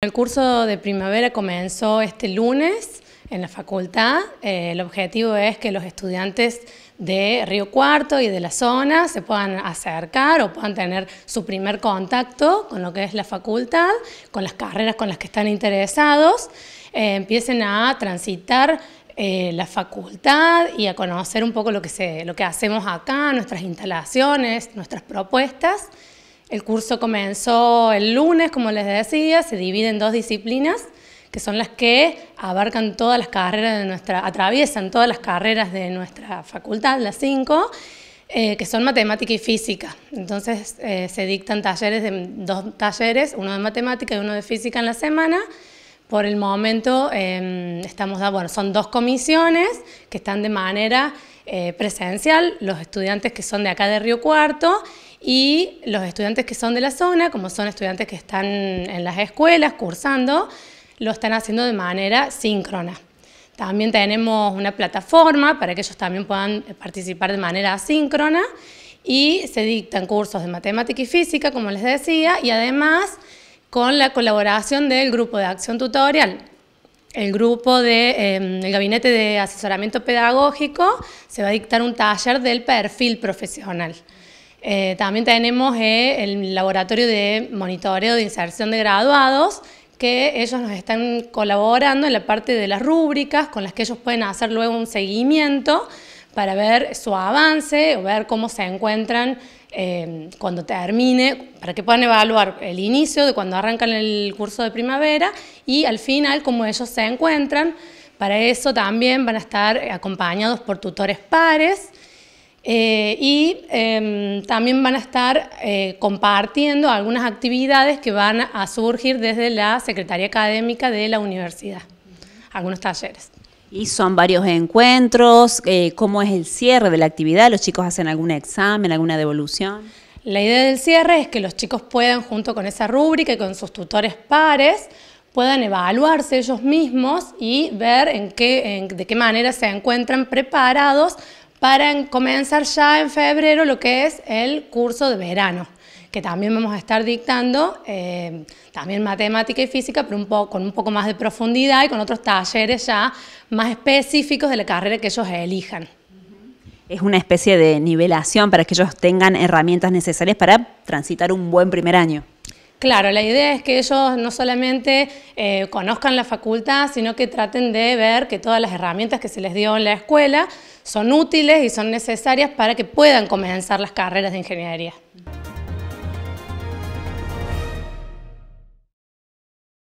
El curso de primavera comenzó este lunes en la facultad. Eh, el objetivo es que los estudiantes de Río Cuarto y de la zona se puedan acercar o puedan tener su primer contacto con lo que es la facultad, con las carreras con las que están interesados, eh, empiecen a transitar eh, la facultad y a conocer un poco lo que, lo que hacemos acá, nuestras instalaciones, nuestras propuestas. El curso comenzó el lunes, como les decía, se divide en dos disciplinas, que son las que abarcan todas las carreras de nuestra, atraviesan todas las carreras de nuestra facultad, las cinco, eh, que son matemática y física. Entonces eh, se dictan talleres, de, dos talleres, uno de matemática y uno de física en la semana. Por el momento em, estamos, son dos comisiones que están de manera eh, presencial, los estudiantes que son de acá de Río Cuarto y los estudiantes que son de la zona, como son estudiantes que están en las escuelas cursando, lo están haciendo de manera síncrona. También tenemos una plataforma para que ellos también puedan participar de manera síncrona y se dictan cursos de matemática y física, como les decía, y además con la colaboración del grupo de acción tutorial. El grupo de, em, el gabinete de asesoramiento pedagógico se va a dictar un taller del perfil profesional. Eh, también tenemos eh, el laboratorio de monitoreo de inserción de graduados, que ellos nos están colaborando en la parte de las rúbricas con las que ellos pueden hacer luego un seguimiento para ver su avance o ver cómo se encuentran eh, cuando termine, para que puedan evaluar el inicio de cuando arrancan el curso de primavera y al final cómo ellos se encuentran. Para eso también van a estar acompañados por tutores pares eh, y em, también van a estar eh, compartiendo algunas actividades que van a surgir desde la Secretaría Académica de la universidad, algunos talleres. Y son varios encuentros, eh, ¿cómo es el cierre de la actividad? ¿Los chicos hacen algún examen, alguna devolución? La idea del cierre es que los chicos puedan, junto con esa rúbrica y con sus tutores pares, puedan evaluarse ellos mismos y ver en qué, de qué manera se encuentran preparados para comenzar ya en febrero lo que es el curso de verano, que también vamos a estar dictando eh, también matemática y física, pero con un poco más de profundidad y con otros talleres ya más específicos de la carrera que ellos elijan. Es una especie de nivelación para que ellos tengan herramientas necesarias para transitar un buen primer año. Claro, la idea es que ellos no solamente eh, conozcan la facultad, sino que traten de ver que todas las herramientas que se les dio en la escuela son útiles y son necesarias para que puedan comenzar las carreras de ingeniería.